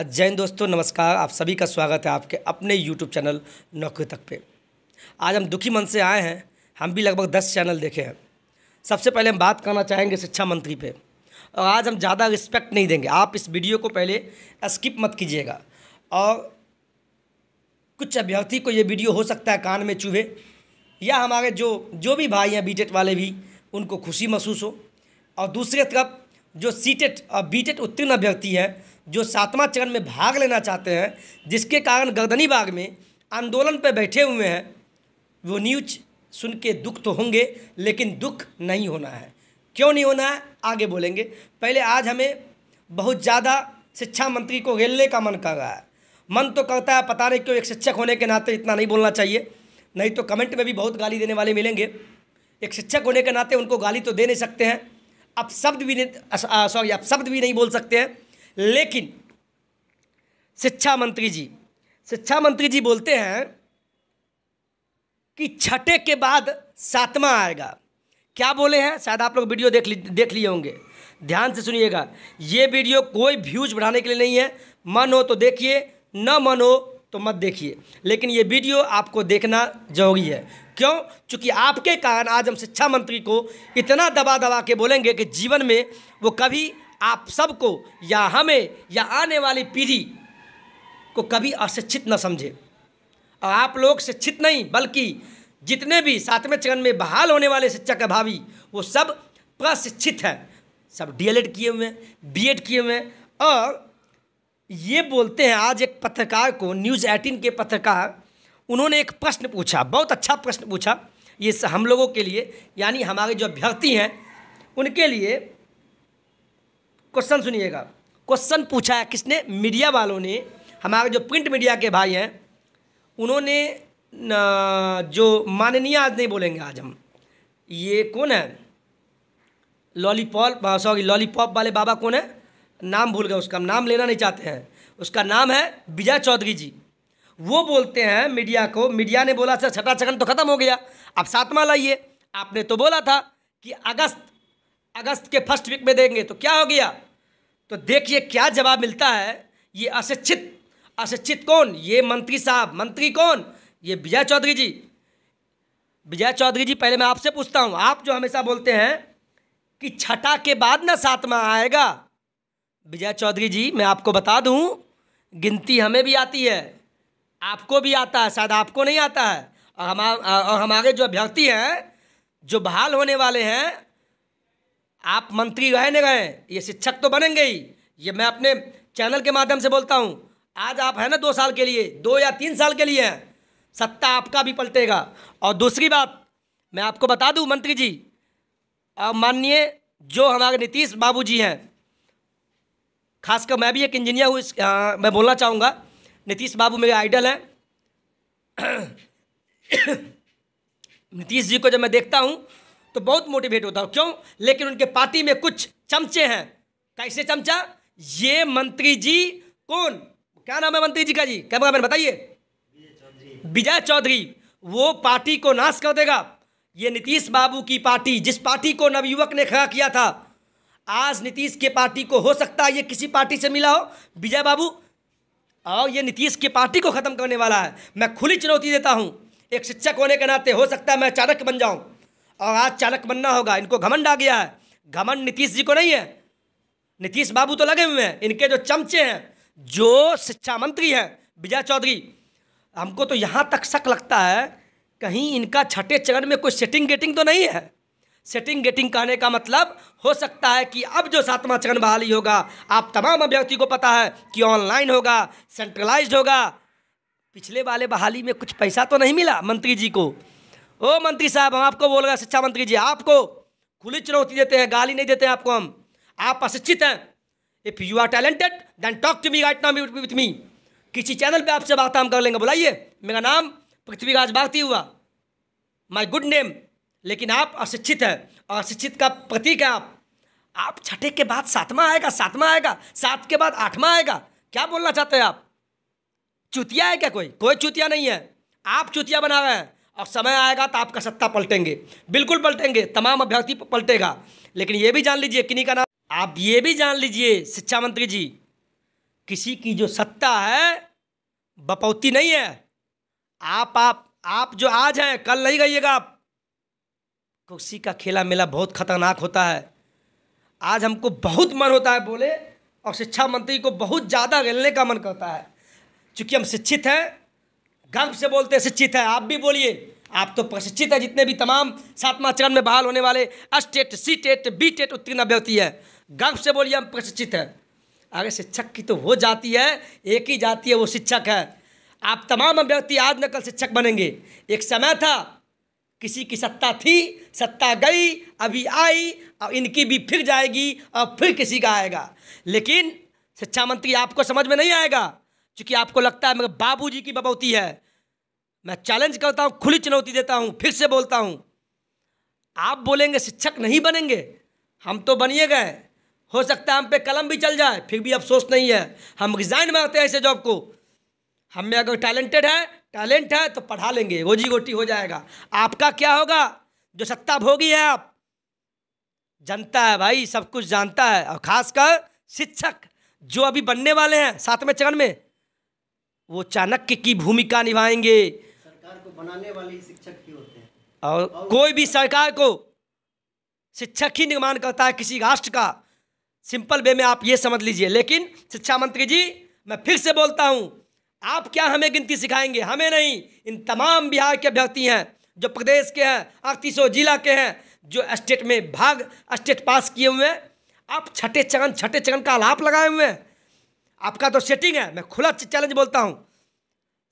जैन दोस्तों नमस्कार आप सभी का स्वागत है आपके अपने यूट्यूब चैनल नौकरी तक पे आज हम दुखी मन से आए हैं हम भी लगभग दस चैनल देखे हैं सबसे पहले हम बात करना चाहेंगे शिक्षा मंत्री पे और आज हम ज़्यादा रिस्पेक्ट नहीं देंगे आप इस वीडियो को पहले स्किप मत कीजिएगा और कुछ अभ्यर्थी को ये वीडियो हो सकता है कान में चूहे या हमारे जो जो भी भाई हैं बीटेट वाले भी उनको खुशी महसूस हो और दूसरे तरफ जो सीटेट और बीटेट उत्तीर्ण अभ्यर्थी हैं जो सातवां चरण में भाग लेना चाहते हैं जिसके कारण गर्दनी बाग में आंदोलन पर बैठे हुए हैं वो न्यूज सुन के दुख तो होंगे लेकिन दुख नहीं होना है क्यों नहीं होना है आगे बोलेंगे पहले आज हमें बहुत ज़्यादा शिक्षा मंत्री को घेलने का मन कर रहा है मन तो करता है पता नहीं क्यों एक शिक्षक होने के नाते इतना नहीं बोलना चाहिए नहीं तो कमेंट में भी बहुत गाली देने वाले मिलेंगे एक शिक्षक होने के नाते उनको गाली तो दे नहीं सकते हैं आप शब्द भी नहीं सॉरी आप शब्द भी नहीं बोल सकते हैं लेकिन शिक्षा मंत्री जी शिक्षा मंत्री जी बोलते हैं कि छठे के बाद सातवां आएगा क्या बोले हैं शायद आप लोग वीडियो देख ली देख लिए होंगे ध्यान से सुनिएगा ये वीडियो कोई व्यूज बढ़ाने के लिए नहीं है मन हो तो देखिए न मन हो तो मत देखिए लेकिन ये वीडियो आपको देखना जरूरी है क्यों क्योंकि आपके कारण आज हम शिक्षा मंत्री को इतना दबा दबा के बोलेंगे कि जीवन में वो कभी आप सबको या हमें या आने वाली पीढ़ी को कभी अशिक्षित न समझे और आप लोग शिक्षित नहीं बल्कि जितने भी सातवें चरण में बहाल होने वाले शिक्षक अभावी वो सब प्रशिक्षित हैं सब डीएलएड किए हुए हैं बीएड किए हुए हैं और ये बोलते हैं आज एक पत्रकार को न्यूज़ एटीन के पत्रकार उन्होंने एक प्रश्न पूछा बहुत अच्छा प्रश्न पूछा ये हम लोगों के लिए यानी हमारे जो अभ्यर्थी हैं उनके लिए क्वेश्चन सुनिएगा क्वेश्चन पूछा है किसने मीडिया वालों ने हमारे जो प्रिंट मीडिया के भाई हैं उन्होंने जो माननीय आज नहीं बोलेंगे आज हम ये कौन है लॉलीपॉप सॉरी लॉलीपॉप वाले बाबा कौन है नाम भूल गए उसका हम नाम लेना नहीं चाहते हैं उसका नाम है विजय चौधरी जी वो बोलते हैं मीडिया को मीडिया ने बोला सर अच्छा, छठा छकन तो खत्म हो गया अब सातवा लाइए आपने तो बोला था कि अगस्त अगस्त के फर्स्ट वीक में देंगे तो क्या हो गया तो देखिए क्या जवाब मिलता है ये अशिक्षित अशिक्षित कौन ये मंत्री साहब मंत्री कौन ये विजय चौधरी जी विजय चौधरी जी पहले मैं आपसे पूछता हूँ आप जो हमेशा बोलते हैं कि छठा के बाद ना सातवां आएगा विजय चौधरी जी मैं आपको बता दूँ गिनती हमें भी आती है आपको भी आता है शायद आपको नहीं आता है और और हमारे जो अभ्यर्थी हैं जो बहाल होने वाले हैं आप मंत्री गए न गए ये शिक्षक तो बनेंगे ही ये मैं अपने चैनल के माध्यम से बोलता हूँ आज आप हैं ना दो साल के लिए दो या तीन साल के लिए हैं सत्ता आपका भी पलटेगा और दूसरी बात मैं आपको बता दूँ मंत्री जी माननीय जो हमारे नीतीश बाबू जी हैं खासकर मैं भी एक इंजीनियर हूँ इस मैं बोलना चाहूँगा नीतीश बाबू मेरे आइडल हैं नीतीश जी को जब मैं देखता हूँ तो बहुत मोटिवेट होता हूँ क्यों लेकिन उनके पार्टी में कुछ चमचे हैं कैसे चमचा ये मंत्री जी कौन क्या नाम है मंत्री जी का जी कैमरा मैन बताइए विजय चौधरी वो पार्टी को नाश कर देगा ये नीतीश बाबू की पार्टी जिस पार्टी को नवयुवक ने खड़ा किया था आज नीतीश के पार्टी को हो सकता है ये किसी पार्टी से मिला हो विजय बाबू और ये नीतीश की पार्टी को ख़त्म करने वाला है मैं खुली चुनौती देता हूँ एक शिक्षक होने के नाते हो सकता है मैं अचानक बन जाऊँ और आज चालक बनना होगा इनको घमंड आ गया है घमंड नीतीश जी को नहीं है नीतीश बाबू तो लगे हुए हैं इनके जो चमचे हैं जो शिक्षा मंत्री हैं विजय चौधरी हमको तो यहाँ तक शक लगता है कहीं इनका छठे चरण में कोई सेटिंग गेटिंग तो नहीं है सेटिंग गेटिंग कहने का मतलब हो सकता है कि अब जो सातवां चरण बहाली होगा आप तमाम अभ्यर्थी को पता है कि ऑनलाइन होगा सेंट्रलाइज होगा पिछले वाले बहाली में कुछ पैसा तो नहीं मिला मंत्री जी को ओ मंत्री साहब हम आपको बोल रहे शिक्षा मंत्री जी आपको खुली चुनौती देते हैं गाली नहीं देते हैं आपको हम आप अशिक्षित हैं if you are talented then talk to me right now with me किसी चैनल पे आपसे बात हम कर लेंगे बुलाइए मेरा नाम पृथ्वीराज भारती हुआ माई गुड नेम लेकिन आप अशिक्षित हैं और अशिक्षित का प्रतीक है आप आप छठे के बाद सातवां आएगा सातवां आएगा सात के बाद आठवां आएगा क्या बोलना चाहते हैं आप चुतिया है क्या कोई कोई चुतिया नहीं है आप चुतिया बना रहे हैं और समय आएगा तो आपका सत्ता पलटेंगे बिल्कुल पलटेंगे तमाम अभ्यर्थी पलटेगा लेकिन ये भी जान लीजिए किन्हीं का नाम आप ये भी जान लीजिए शिक्षा मंत्री जी किसी की जो सत्ता है बपौती नहीं है आप आप आप जो आज हैं कल नहीं गइएगा आप कुर्सी का खेला मेला बहुत खतरनाक होता है आज हमको बहुत मन होता है बोले और शिक्षा मंत्री को बहुत ज़्यादा गलने का मन करता है क्योंकि हम शिक्षित हैं गर्व से बोलते शिक्षित है आप भी बोलिए आप तो प्रशिक्षित है जितने भी तमाम सातवा चरण में बहाल होने वाले state C TET B TET उत्तीर्ण अभ्यर्थी है गर्व से बोलिए हम प्रशिक्षित हैं अगर शिक्षक की तो वो जाति है एक ही जाति है वो शिक्षक है आप तमाम अभ्यर्थी आज न कल शिक्षक बनेंगे एक समय था किसी की सत्ता थी सत्ता गई अभी आई और इनकी भी फिर जाएगी और फिर किसी का आएगा लेकिन शिक्षा मंत्री आपको समझ में नहीं आएगा क्योंकि आपको लगता है मेरे बाबूजी की बबौती है मैं चैलेंज करता हूँ खुली चुनौती देता हूँ फिर से बोलता हूँ आप बोलेंगे शिक्षक नहीं बनेंगे हम तो बनिए गए हो सकता है हम पे कलम भी चल जाए फिर भी अफसोस नहीं है हम रिज़ाइन मारते हैं ऐसे जॉब को हम में अगर टैलेंटेड है टैलेंट है तो पढ़ा लेंगे रोजी रोटी हो जाएगा आपका क्या होगा जो सत्ता भोगी है आप जनता है भाई सब कुछ जानता है और खासकर शिक्षक जो अभी बनने वाले हैं सातवें चरण में वो चाणक्य की भूमिका निभाएंगे बनाने वाले शिक्षक ही होते हैं और, और कोई भी सरकार को शिक्षक ही निर्माण करता है किसी राष्ट्र का सिंपल वे में आप ये समझ लीजिए लेकिन शिक्षा मंत्री जी मैं फिर से बोलता हूँ आप क्या हमें गिनती सिखाएंगे हमें नहीं इन तमाम बिहार के अभ्यर्थी हैं जो प्रदेश के हैं अड़तीसों जिला के हैं जो स्टेट में भाग स्टेट पास किए हुए हैं आप छठे चरण छठे चरण का लाभ लगाए हुए हैं आपका तो सेटिंग है मैं खुला चैलेंज बोलता हूँ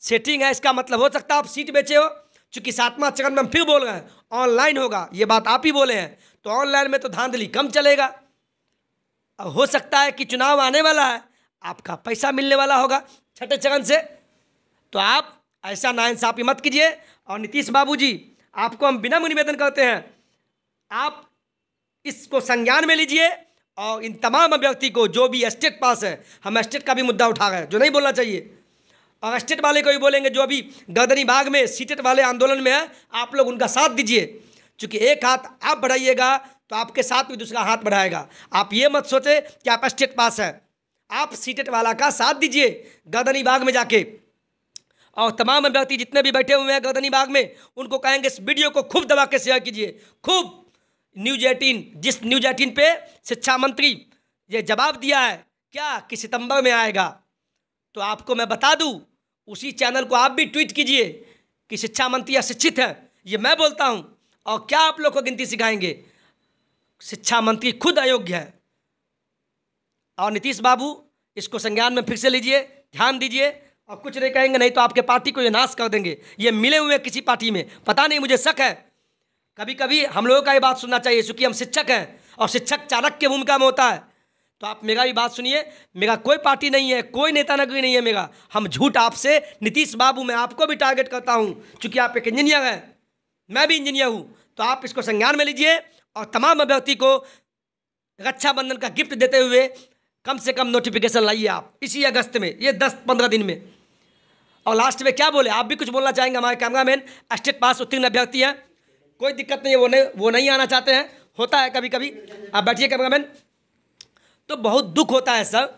सेटिंग है इसका मतलब हो सकता है आप सीट बेचे हो चूंकि सातवां चरण में हम फिर बोल रहे हैं ऑनलाइन होगा ये बात आप ही बोले हैं तो ऑनलाइन में तो धांधली कम चलेगा अब हो सकता है कि चुनाव आने वाला है आपका पैसा मिलने वाला होगा छठे चरण से तो आप ऐसा नाइंसाफ़ी मत कीजिए और नीतीश बाबू जी आपको हम बिना निवेदन करते हैं आप इसको संज्ञान में लीजिए और इन तमाम अभ्यर्थी को जो भी स्टेट पास है हम स्टेट का भी मुद्दा उठा रहे हैं जो नहीं बोलना चाहिए और स्टेट वाले को भी बोलेंगे जो अभी गर्दनी बाग में सीटेट वाले आंदोलन में है आप लोग उनका साथ दीजिए चूंकि एक हाथ आप बढ़ाइएगा तो आपके साथ भी दूसरा हाथ बढ़ाएगा आप ये मत सोचे कि आप स्टेट पास हैं आप सीटेट वाला का साथ दीजिए गर्दनी बाग में जाके और तमाम व्यक्ति जितने भी बैठे हुए हैं गदनी बाग में उनको कहेंगे इस वीडियो को खूब दबा के शेयर कीजिए खूब न्यूज एटीन जिस न्यूज एटीन पे शिक्षा मंत्री ये जवाब दिया है क्या कि सितंबर में आएगा तो आपको मैं बता दूं उसी चैनल को आप भी ट्वीट कीजिए कि शिक्षा मंत्री अशिक्षित हैं ये मैं बोलता हूँ और क्या आप लोग को गिनती सिखाएंगे शिक्षा मंत्री खुद अयोग्य है और नीतीश बाबू इसको संज्ञान में फिर से लीजिए ध्यान दीजिए और कुछ नहीं कहेंगे नहीं तो आपके पार्टी को ये नाश कर देंगे ये मिले हुए किसी पार्टी में पता नहीं मुझे शक है कभी कभी हम लोगों का ये बात सुनना चाहिए चूंकि हम शिक्षक हैं और शिक्षक के भूमिका में होता है तो आप मेरा भी बात सुनिए मेरा कोई पार्टी नहीं है कोई नेता नगरी नहीं है मेरा हम झूठ आपसे नीतीश बाबू मैं आपको भी टारगेट करता हूँ चूँकि आप एक इंजीनियर हैं मैं भी इंजीनियर हूँ तो आप इसको संज्ञान में लीजिए और तमाम अभ्यर्थी को रक्षाबंधन का गिफ्ट देते हुए कम से कम नोटिफिकेशन लाइए आप इसी अगस्त में ये दस पंद्रह दिन में और लास्ट में क्या बोले आप भी कुछ बोलना चाहेंगे हमारे कैमरामैन स्टेट पास उत्तीर्ण अभ्यर्थी हैं कोई दिक्कत नहीं है वो नहीं वो नहीं आना चाहते हैं होता है कभी कभी आप बैठिए कैमरामैन तो बहुत दुख होता है सर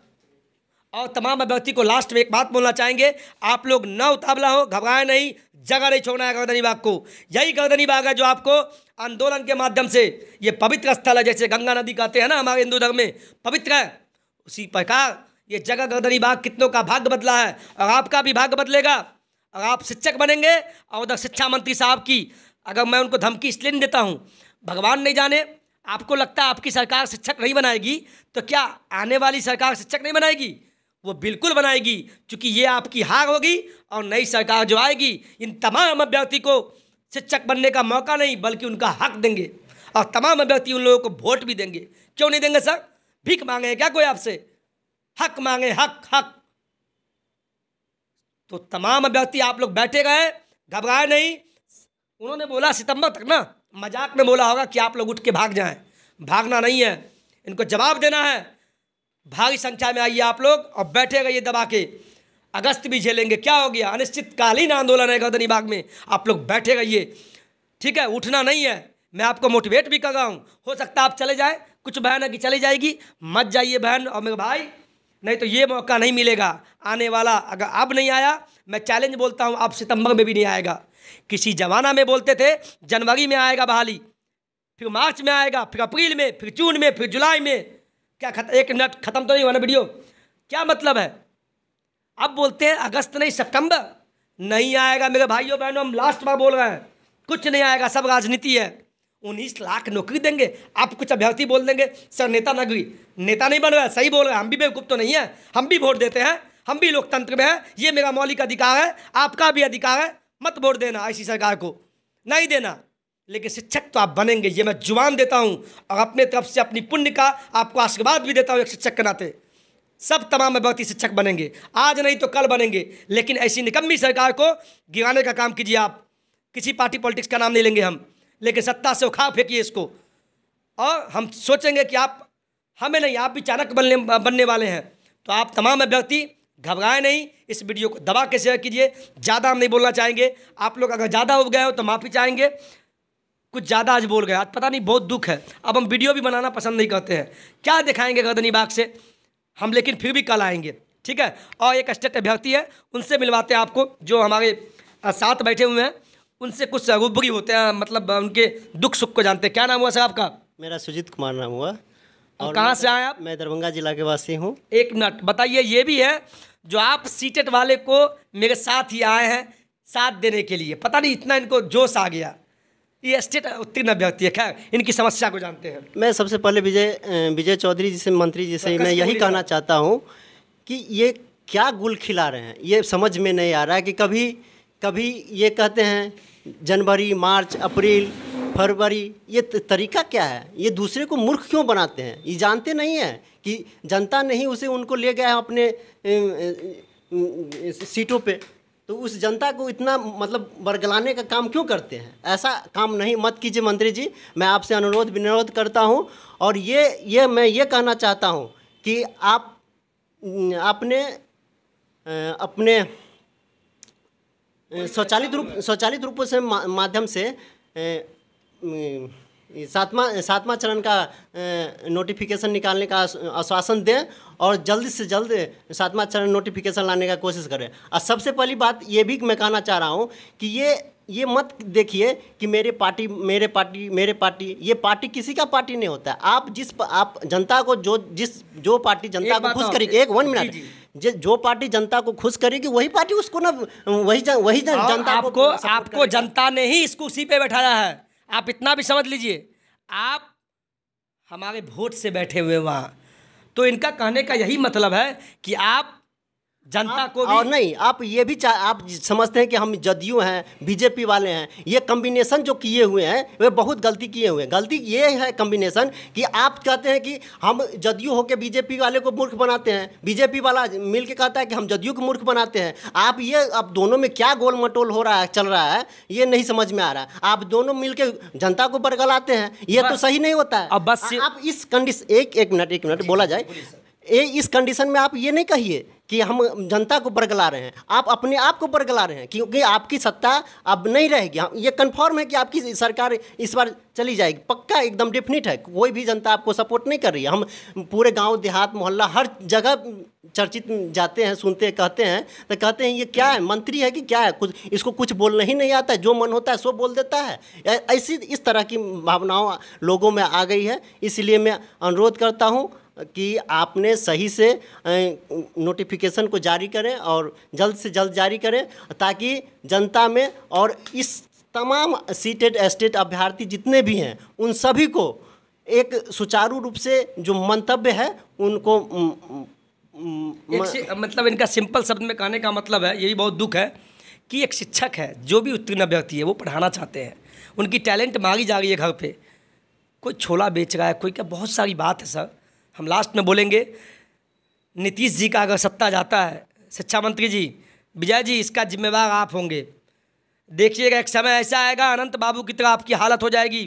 और तमाम अभ्यर्थी को लास्ट में एक बात बोलना चाहेंगे आप लोग न उतावला हो घबराए नहीं जगह नहीं छोड़ना है गर्दनी बाग को यही गर्दनी बाग है जो आपको आंदोलन के माध्यम से ये पवित्र स्थल है जैसे गंगा नदी कहते हैं ना हमारे हिंदू धर्म में पवित्र है उसी प्रकार ये जगह गर्दनी बाग कितनों का भाग्य बदला है और आपका भी भाग्य बदलेगा और आप शिक्षक बनेंगे और उधर शिक्षा मंत्री साहब की अगर मैं उनको धमकी इसलिए नहीं देता हूँ भगवान नहीं जाने आपको लगता है आपकी सरकार शिक्षक नहीं बनाएगी तो क्या आने वाली सरकार शिक्षक नहीं बनाएगी वो बिल्कुल बनाएगी क्योंकि ये आपकी हार होगी और नई सरकार जो आएगी इन तमाम अभ्यर्थी को शिक्षक बनने का मौका नहीं बल्कि उनका हक देंगे और तमाम अभ्यर्थी उन लोगों को वोट भी देंगे क्यों नहीं देंगे सर भीख मांगे क्या कोई आपसे हक मांगे हक हक तो तमाम अभ्यर्थी आप लोग बैठे गए घबराए नहीं उन्होंने बोला सितंबर तक ना मजाक में बोला होगा कि आप लोग उठ के भाग जाएं भागना नहीं है इनको जवाब देना है भारी संख्या में आइए आप लोग और बैठे गए दबा के अगस्त भी झेलेंगे क्या हो गया अनिश्चितकालीन आंदोलन है गौधनी बाग में आप लोग बैठे गइए ठीक है उठना नहीं है मैं आपको मोटिवेट भी कर रहा हूँ हो सकता है आप चले जाएँ कुछ बहन है कि चली जाएगी मत जाइए बहन और मेरे भाई नहीं तो ये मौका नहीं मिलेगा आने वाला अगर अब नहीं आया मैं चैलेंज बोलता हूँ अब सितंबर में भी नहीं आएगा किसी जमाना में बोलते थे जनवरी में आएगा बहाली फिर मार्च में आएगा फिर अप्रैल में फिर जून में फिर जुलाई में क्या खत, एक मिनट ख़त्म तो नहीं हुआ ना वीडियो क्या मतलब है अब बोलते हैं अगस्त नहीं सितंबर नहीं आएगा मेरे भाइयों बहनों हम लास्ट बार बोल रहे हैं कुछ नहीं आएगा सब राजनीति है उन्नीस लाख नौकरी देंगे आप कुछ अभ्यर्थी बोल देंगे सर नेता नगरी नेता नहीं बन रहा है सही बोल रहे हैं हम भी बेवकूफ़ तो नहीं है हम भी वोट देते हैं हम भी लोकतंत्र में हैं ये मेरा मौलिक अधिकार है आपका भी अधिकार है मत वोट देना ऐसी सरकार को नहीं देना लेकिन शिक्षक तो आप बनेंगे ये मैं जुबान देता हूँ और अपने तरफ से अपनी पुण्य का आपको आशीर्वाद भी देता हूँ एक शिक्षक के नाते सब तमाम व्यक्ति शिक्षक बनेंगे आज नहीं तो कल बनेंगे लेकिन ऐसी निकम्मी सरकार को गिराने का काम कीजिए आप किसी पार्टी पॉलिटिक्स का नाम नहीं लेंगे हम लेकिन सत्ता से उखाड़ फेंकिए इसको और हम सोचेंगे कि आप हमें नहीं आप भी चाणक्य बनने बनने वाले हैं तो आप तमाम अभ्यर्थी घबराए नहीं इस वीडियो को दबा के शेयर कीजिए ज़्यादा हम नहीं बोलना चाहेंगे आप लोग अगर ज़्यादा हो गए हो तो माफ़ी चाहेंगे कुछ ज़्यादा आज बोल गए आज पता नहीं बहुत दुख है अब हम वीडियो भी बनाना पसंद नहीं करते हैं क्या दिखाएंगे गर्दनी बाग से हम लेकिन फिर भी कल आएंगे ठीक है और एक स्टेट अभ्यर्थी है उनसे मिलवाते हैं आपको जो हमारे साथ बैठे हुए हैं उनसे कुछ रूबरी होते हैं मतलब उनके दुख सुख को जानते हैं क्या नाम हुआ सर आपका मेरा सुजीत कुमार नाम हुआ और कहाँ से आए आप मैं दरभंगा जिला के वासी हूँ एक मिनट बताइए ये भी है जो आप सीटेट वाले को मेरे साथ ही आए हैं साथ देने के लिए पता नहीं इतना इनको जोश आ गया ये स्टेट उत्तीर्ण अभ्यर्थी है खैर इनकी समस्या को जानते हैं मैं सबसे पहले विजय विजय चौधरी जी से मंत्री जी से मैं यही कहना चाहता हूँ कि ये क्या गुल खिला रहे हैं ये समझ में नहीं आ रहा है कि कभी कभी ये कहते हैं जनवरी मार्च अप्रैल फरवरी ये तरीका क्या है ये दूसरे को मूर्ख क्यों बनाते हैं ये जानते नहीं हैं कि जनता नहीं उसे उनको ले गया है अपने सीटों पे तो उस जनता को इतना मतलब बरगलाने का काम क्यों करते हैं ऐसा काम नहीं मत कीजिए मंत्री जी मैं आपसे अनुरोध विनोद करता हूँ और ये ये मैं ये कहना चाहता हूँ कि आप आपने अपने स्वचालित रूप स्वचालित रूपों से माध्यम से सातवा सातवां चरण का नोटिफिकेशन निकालने का आश्वासन दें और जल्द से जल्द सातवां चरण नोटिफिकेशन लाने का कोशिश करें और सबसे पहली बात ये भी मैं कहना चाह रहा हूँ कि ये ये मत देखिए कि मेरे पार्टी मेरे पार्टी मेरे पार्टी ये पार्टी किसी का पार्टी नहीं होता है आप जिस आप जनता को जो जिस जो पार्टी जनता को खुश करेगी एक वन मिनट जो पार्टी जनता को खुश करेगी वही पार्टी उसको ना वही जन, वही जन, जनता आपको आपको जनता ने ही इसको उसी पे बैठाया है आप इतना भी समझ लीजिए आप हमारे वोट से बैठे हुए वहाँ तो इनका कहने का यही मतलब है कि आप जनता को भी और नहीं आप ये भी आप समझते हैं कि हम जदयू हैं बीजेपी वाले हैं ये कम्बिनेशन जो किए हुए हैं वे बहुत गलती किए हुए हैं गलती ये है कम्बिनेशन कि आप कहते हैं कि हम जदयू होकर बीजेपी वाले को मूर्ख बनाते हैं बीजेपी वाला मिल के कहता है कि हम जदयू को मूर्ख बनाते हैं आप ये आप दोनों में क्या गोल मटोल हो रहा है चल रहा है ये नहीं समझ में आ रहा है आप दोनों मिल जनता को बरगलाते हैं ये तो सही नहीं होता है अब बस आप इस कंडीशन एक एक मिनट एक मिनट बोला जाए ये इस कंडीशन में आप ये नहीं कहिए कि हम जनता को बरगला रहे हैं आप अपने आप को बरगला रहे हैं क्योंकि आपकी सत्ता अब नहीं रहेगी हम ये कन्फर्म है कि आपकी सरकार इस बार चली जाएगी पक्का एकदम डेफिनेट है कोई भी जनता आपको सपोर्ट नहीं कर रही है हम पूरे गांव देहात मोहल्ला हर जगह चर्चित जाते हैं सुनते हैं कहते हैं तो कहते हैं ये क्या है मंत्री है कि क्या है कुछ इसको कुछ बोलना ही नहीं आता जो मन होता है सो बोल देता है ऐसी इस तरह की भावनाओं लोगों में आ गई है इसलिए मैं अनुरोध करता हूँ कि आपने सही से नोटिफिकेशन को जारी करें और जल्द से जल्द जारी करें ताकि जनता में और इस तमाम सीटेड स्टेट अभ्यर्थी जितने भी हैं उन सभी को एक सुचारू रूप से जो मंतव्य है उनको एक मतलब इनका सिंपल शब्द में कहने का मतलब है ये भी बहुत दुख है कि एक शिक्षक है जो भी उत्तीर्ण अभ्यर्थी है वो पढ़ाना चाहते हैं उनकी टैलेंट मांगी जा रही है घर पर कोई छोला बेच रहा है कोई क्या बहुत सारी बात है सर हम लास्ट में बोलेंगे नीतीश जी का अगर सत्ता जाता है शिक्षा मंत्री जी विजय जी इसका जिम्मेवार आप होंगे देखिएगा एक समय ऐसा आएगा अनंत बाबू की तरह आपकी हालत हो जाएगी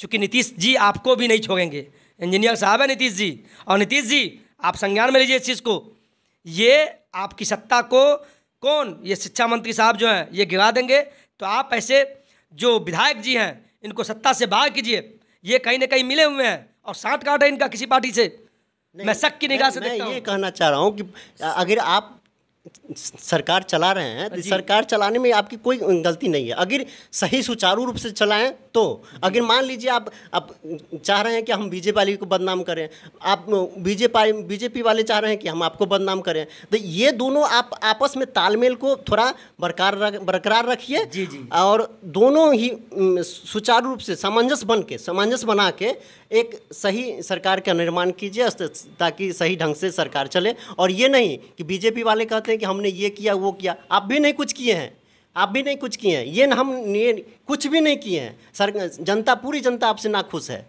चूँकि नीतीश जी आपको भी नहीं छोड़ेंगे इंजीनियर साहब है नीतीश जी और नीतीश जी आप संज्ञान में लीजिए इस चीज़ को ये आपकी सत्ता को कौन ये शिक्षा मंत्री साहब जो हैं ये गिरा देंगे तो आप ऐसे जो विधायक जी हैं इनको सत्ता से बाहर कीजिए ये कहीं ना कहीं मिले हुए हैं और साठ काट है इनका किसी पार्टी से मैं शक की निगाह से मैं ये कहना चाह रहा हूँ कि अगर आप सरकार चला रहे हैं सरकार चलाने में आपकी कोई गलती नहीं है अगर सही सुचारू रूप से चलाएं तो अगर मान लीजिए आप आप चाह रहे हैं कि हम बीजेपी वाले को बदनाम करें आप बीजेपी बीजेपी वाले चाह रहे हैं कि हम आपको बदनाम करें तो ये दोनों आप आपस में तालमेल को थोड़ा बरकरार रख, बरकरार रखिए जी जी और दोनों ही सुचारू रूप से सामंजस्य बन के सामंजस्य बना के एक सही सरकार का निर्माण कीजिए ताकि सही ढंग से सरकार चले और ये नहीं कि बीजेपी वाले कहते हैं कि हमने ये किया वो किया आप भी नहीं कुछ किए हैं आप भी नहीं कुछ किए हैं ये हम ये कुछ भी नहीं किए हैं सर जनता पूरी जनता आपसे ना खुश है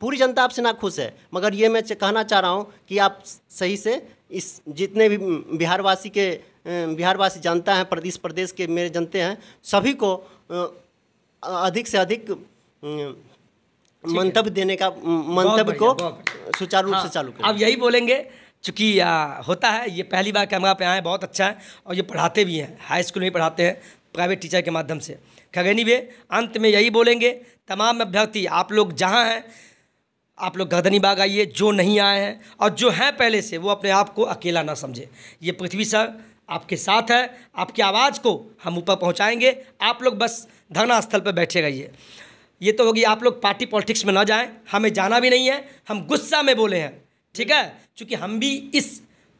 पूरी जनता आपसे ना खुश है मगर ये मैं कहना चाह रहा हूँ कि आप सही से इस जितने भी बिहारवासी के बिहारवासी जनता हैं प्रदेश प्रदेश के मेरे जनते हैं सभी को अधिक से अधिक मंतव्य देने का मंतव्य को सुचारू रूप हाँ, से चालू अब यही बोलेंगे चूँकि होता है ये पहली बार कैमरा पे आए हैं बहुत अच्छा है और ये पढ़ाते भी हैं हाई स्कूल में पढ़ाते हैं प्राइवेट टीचर के माध्यम से खगनी वे अंत में यही बोलेंगे तमाम अभ्यर्थी आप लोग जहाँ हैं आप लोग गर्दनी बाग आइए जो नहीं आए हैं और जो हैं पहले से वो अपने आप को अकेला ना समझे ये पृथ्वी सर आपके साथ है आपकी आवाज़ को हम ऊपर पहुँचाएँगे आप लोग बस धरना स्थल पर बैठे रहिए ये तो होगी आप लोग पार्टी पॉलिटिक्स में ना जाएं हमें जाना भी नहीं है हम गुस्सा में बोले हैं ठीक है चूँकि हम भी इस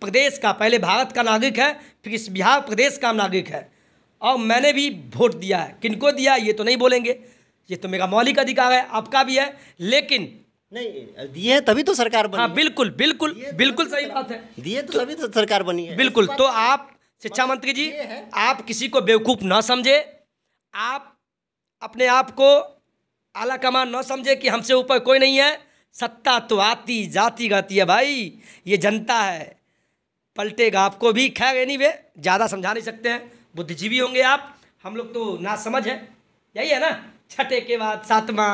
प्रदेश का पहले भारत का नागरिक है फिर इस बिहार प्रदेश का नागरिक है और मैंने भी वोट दिया है किनको दिया ये तो नहीं बोलेंगे ये तो मेरा मौलिक अधिकार है आपका भी है लेकिन नहीं दिए तभी तो सरकार बनी हाँ बिल्कुल बिल्कुल बिल्कुल तो सही बात है दिए तो, तो तभी तो सरकार बनी है बिल्कुल तो आप शिक्षा मतलब मंत्री जी आप किसी को बेवकूफ़ ना समझे आप अपने आप को आला कमान ना समझे कि हमसे ऊपर कोई नहीं है सत्ता तो आती जाती गाती है भाई ये जनता है पलटेगा आपको भी खैर एनी वे ज़्यादा समझा नहीं सकते हैं बुद्धिजीवी होंगे आप हम लोग तो ना समझ है यही है ना छठे के बाद सातवां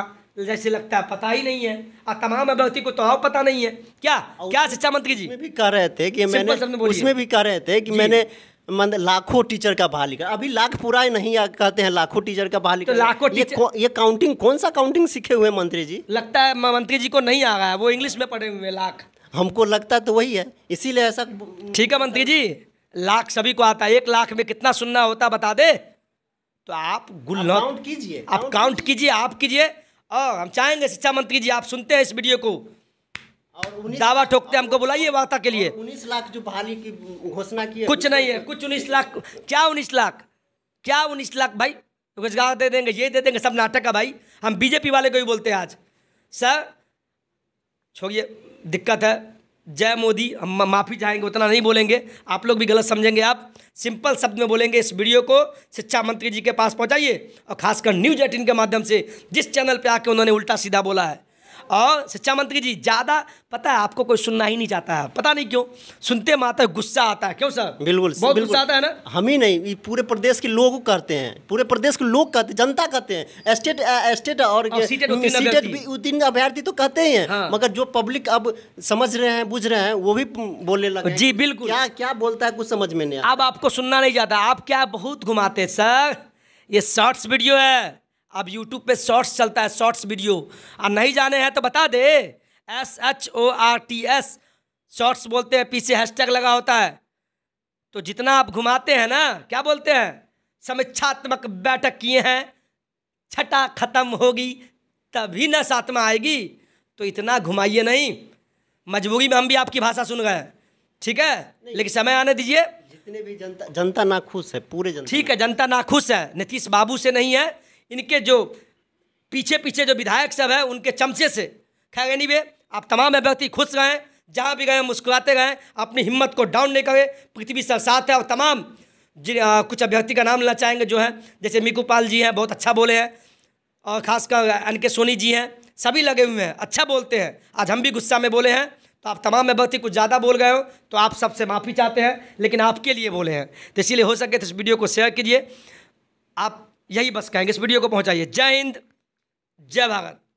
जैसे लगता है पता ही नहीं है और तमाम अभ्यर्थी को तो आओ पता नहीं है क्या क्या शिक्षा मंत्री जी भी कह रहे थे कि मैंने उसमें भी कह रहे थे कि मैंने मतलब लाखों टीचर का बहाली कर अभी लाख पूरा नहीं आ, कहते हैं लाखों टीचर का बहाली तो लाखों ये, ये काउंटिंग कौन सा काउंटिंग सीखे हुए मंत्री जी लगता है मंत्री जी को नहीं आ रहा है वो इंग्लिश में पढ़े हुए लाख हमको लगता तो वही है इसीलिए ऐसा ठीक है मंत्री जी लाख सभी को आता है एक लाख में कितना सुनना होता बता दे तो आप गुल काउंट कीजिए आप काउंट कीजिए आप कीजिए और हम चाहेंगे शिक्षा मंत्री जी आप सुनते हैं इस वीडियो को और दावा ठोकते हमको बुलाइए वार्ता के लिए उन्नीस लाख जो बहाली की घोषणा की कुछ नहीं है कुछ उन्नीस लाख क्या उन्नीस लाख क्या उन्नीस लाख भाई रोजगार दे देंगे ये दे देंगे सब नाटक का भाई हम बीजेपी वाले को ही बोलते हैं आज सर छोड़िए दिक्कत है जय मोदी हम माफ़ी चाहेंगे उतना नहीं बोलेंगे आप लोग भी गलत समझेंगे आप सिंपल शब्द में बोलेंगे इस वीडियो को शिक्षा मंत्री जी के पास पहुंचाइए और खासकर न्यूज एटीन के माध्यम से जिस चैनल पे आके उन्होंने उल्टा सीधा बोला है और शिक्षा मंत्री जी ज़्यादा पता है आपको कोई सुनना ही नहीं चाहता है पता नहीं क्यों सुनते माता गुस्सा आता है क्यों सर बिल्कुल बहुत गुस्सा आता है ना हम ही नहीं ये पूरे प्रदेश के लोग कहते हैं पूरे प्रदेश के लोग कहते जनता कहते हैं एस्टेट एस्टेट और हाँ, तो अभ्यर्थी तो कहते ही है हाँ। मगर जो पब्लिक अब समझ रहे हैं बुझ रहे हैं वो भी बोलने लगे जी बिल्कुल क्या क्या बोलता है कुछ समझ में नहीं अब आपको सुनना नहीं चाहता आप क्या बहुत घुमाते सर ये शॉर्ट्स वीडियो है अब यूट्यूब पे शॉर्ट्स चलता है शॉर्ट्स वीडियो और नहीं जाने हैं तो बता दे S H O R T S shorts बोलते हैं पीछे हैशटैग लगा होता है तो जितना आप घुमाते हैं ना क्या बोलते हैं समीक्षात्मक बैठक किए हैं छटा खत्म होगी तभी न सातमा आएगी तो इतना घुमाइए नहीं मजबूरी में हम भी आपकी भाषा सुन गए ठीक है लेकिन समय आने दीजिए जितने भी जनता जनता नाखुश है पूरे जनता ठीक है जनता नाखुश है नीतीश बाबू से नहीं है इनके जो पीछे पीछे जो विधायक सब है उनके चमचे से खैर एनी वे आप तमाम अभ्यर्थी खुश रहें जहाँ भी गए मुस्कुराते गए अपनी हिम्मत को डाउन नहीं करें पृथ्वी सर साथ है और तमाम जिन आ, कुछ अभ्यर्थी का नाम लेना चाहेंगे जो है जैसे मीकू पाल जी हैं बहुत अच्छा बोले हैं और खासकर एन के सोनी जी हैं सभी लगे हुए हैं अच्छा बोलते हैं आज हम भी गुस्सा में बोले हैं तो आप तमाम अभ्यर्थी कुछ ज़्यादा बोल गए हो तो आप सबसे माफ़ी चाहते हैं लेकिन आपके लिए बोले हैं तो इसीलिए हो सके तो इस वीडियो को शेयर कीजिए आप यही बस कहेंगे इस वीडियो को पहुंचाइए जय हिंद जय भारत